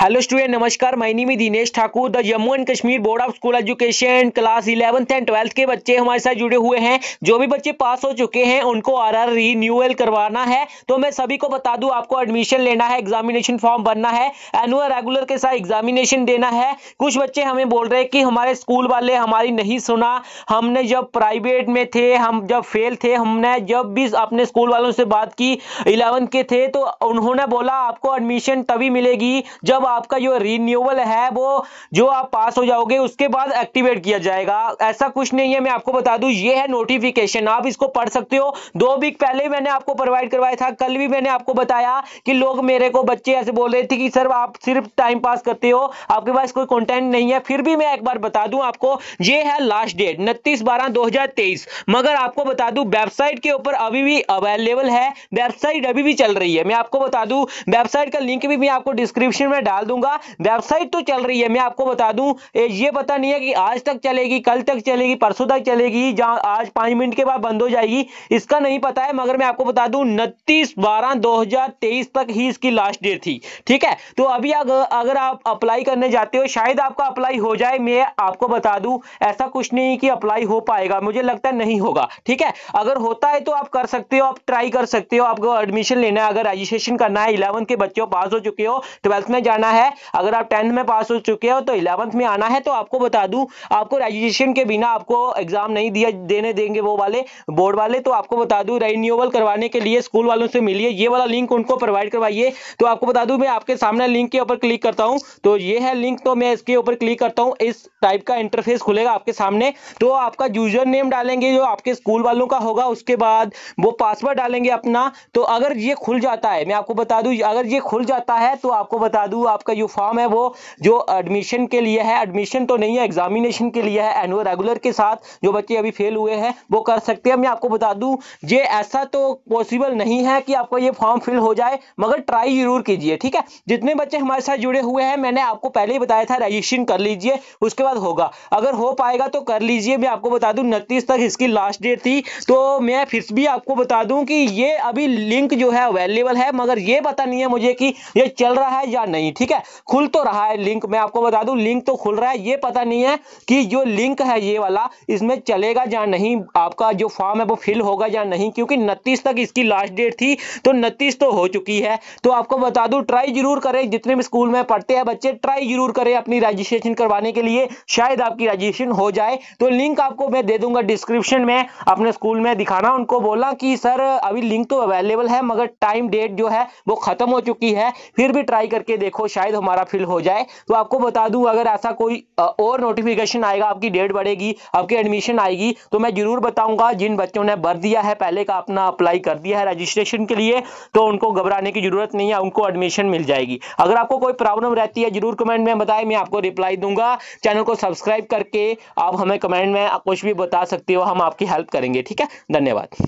hello student नमस्कार my में Dinesh Thakur the Jammu and Kashmir board of school education class eleventh and twelfth के बच्चे हमारे साथ जुड़े हुए हैं जो भी बच्चे पास हो चुके हैं उनको आरआर रिन्यूअल करवाना है तो मैं सभी को बता दूं आपको एडमिशन लेना है एग्जामिनेशन फॉर्म भरना है एनुअल रेगुलर के साथ एग्जामिनेशन देना है कुछ बच्चे हमें बोल रहे हैं कि हमारे स्कूल वाले हमारी नहीं सुना हमने जब प्राइवेट में थे हम जब फेल थे हमने जब भी अपने स्कूल वालों से बात की इलेवंथ के थे तो उन्होंने बोला आपको एडमिशन तभी मिलेगी जब आपका जो रिन्यूअल है वो जो आप पास हो जाओगे उसके बाद एक्टिवेट किया जाएगा ऐसा कुछ नहीं है मैं आपको बता दूं ये है नोटिफिकेशन आप इसको पढ़ सकते हो दो वीक पहले मैंने आपको प्रोवाइड करवाया था कल भी मैंने आपको बताया कि लोग मेरे को बच्चे ऐसे बोल रहे थे कि सर आप सिर्फ टाइम पास करते हो आपके पास कोई कॉन्टेंट नहीं है फिर भी मैं एक बार बता दूं आपको ये है लास्ट डेट उनतीस बारह दो मगर आपको बता दू वेबसाइट के ऊपर अभी भी अवेलेबल है वेबसाइट अभी भी चल रही है मैं आपको बता दू वेबसाइट का लिंक भी मैं आपको डिस्क्रिप्शन में डाल डाल दूंगा वेबसाइट तो चल रही है मैं आपको बता दूं ये पता नहीं है कि आज तक चलेगी कल तक चलेगी परसों तक चलेगी जहां आज पांच मिनट के बाद बंद हो जाएगी इसका नहीं पता है मगर मैं आपको बता दूं उनतीस बारह दो तक ही इसकी लास्ट डेट थी ठीक है तो अभी अगर अगर आप अप्लाई करने जाते हो शायद आपका अप्लाई हो जाए मैं आपको बता दू ऐसा कुछ नहीं कि अप्लाई हो पाएगा मुझे लगता है नहीं होगा ठीक है अगर होता है तो आप कर सकते हो आप ट्राई कर सकते हो आपको एडमिशन लेना है अगर रजिस्ट्रेशन करना है इलेवंथ के बच्चे पास हो चुके हो ट्वेल्थ में जाना आना है अगर आप टेंथ में पास हो चुके हो तो इलेवंथ में आना है तो आपको बता दूं आपको रजिस्ट्रेशन के बिना आपको एग्जाम नहीं दिया देने देंगे वो वाले बोर्ड वाले तो आपको बता दूं रिन्यूअल करवाने के लिए स्कूल वालों से मिलिए ये वाला लिंक उनको प्रोवाइड करवाइए तो आपको बता दूं मैं आपके सामने लिंक के ऊपर क्लिक करता हूँ तो ये है लिंक तो मैं इसके ऊपर क्लिक करता हूँ इस टाइप का इंटरफेस खुलेगा आपके सामने तो आपका यूजर नेम डालेंगे जो आपके स्कूल वालों का होगा उसके बाद वो पासवर्ड डालेंगे अपना तो अगर ये खुल जाता है मैं आपको बता दूं अगर ये खुल जाता है तो आपको बता दूं आप आपका यू फॉर्म है वो जो एडमिशन के लिए है एडमिशन तो नहीं है एग्जामिनेशन के लिए है एनुअल रेगुलर के साथ जो बच्चे अभी फेल हुए हैं वो कर सकते हैं मैं आपको बता दूं ये ऐसा तो पॉसिबल नहीं है कि आपका ये फॉर्म फिल हो जाए मगर ट्राई जरूर कीजिए ठीक है जितने बच्चे हमारे साथ जुड़े हुए हैं मैंने आपको पहले ही बताया था रजिस्ट्रेशन कर लीजिए उसके बाद होगा अगर हो पाएगा तो कर लीजिए मैं आपको बता दूं उनतीस तक इसकी लास्ट डेट थी तो मैं फिर भी आपको बता दूं कि ये अभी लिंक जो है अवेलेबल है मगर ये पता नहीं है मुझे कि ये चल रहा है या नहीं ठीक ठीक है खुल तो रहा है लिंक मैं आपको बता दूं लिंक तो खुल रहा है ये पता नहीं है कि जो लिंक है ये वाला इसमें चलेगा या नहीं आपका जो फॉर्म है वो फिल होगा या नहीं क्योंकि उनतीस तक इसकी लास्ट डेट थी तो उनतीस तो हो चुकी है तो आपको बता दूं ट्राई जरूर करें जितने भी स्कूल में पढ़ते हैं बच्चे ट्राई जरूर करें अपनी रजिस्ट्रेशन करवाने के लिए शायद आपकी रजिस्ट्रेशन हो जाए तो लिंक आपको मैं दे दूंगा डिस्क्रिप्शन में अपने स्कूल में दिखाना उनको बोला कि सर अभी लिंक तो अवेलेबल है मगर टाइम डेट जो है वो खत्म हो चुकी है फिर भी ट्राई करके देखो शायद हमारा फिल हो जाए तो आपको बता दूं अगर ऐसा कोई और नोटिफिकेशन आएगा आपकी डेट बढ़ेगी आपकी एडमिशन आएगी तो मैं जरूर बताऊंगा जिन बच्चों ने भर दिया है पहले का अपना अप्लाई कर दिया है रजिस्ट्रेशन के लिए तो उनको घबराने की जरूरत नहीं है उनको एडमिशन मिल जाएगी अगर आपको कोई प्रॉब्लम रहती है जरूर कमेंट में बताए मैं आपको रिप्लाई दूंगा चैनल को सब्सक्राइब करके आप हमें कमेंट में कुछ भी बता सकते हो हम आपकी हेल्प करेंगे ठीक है धन्यवाद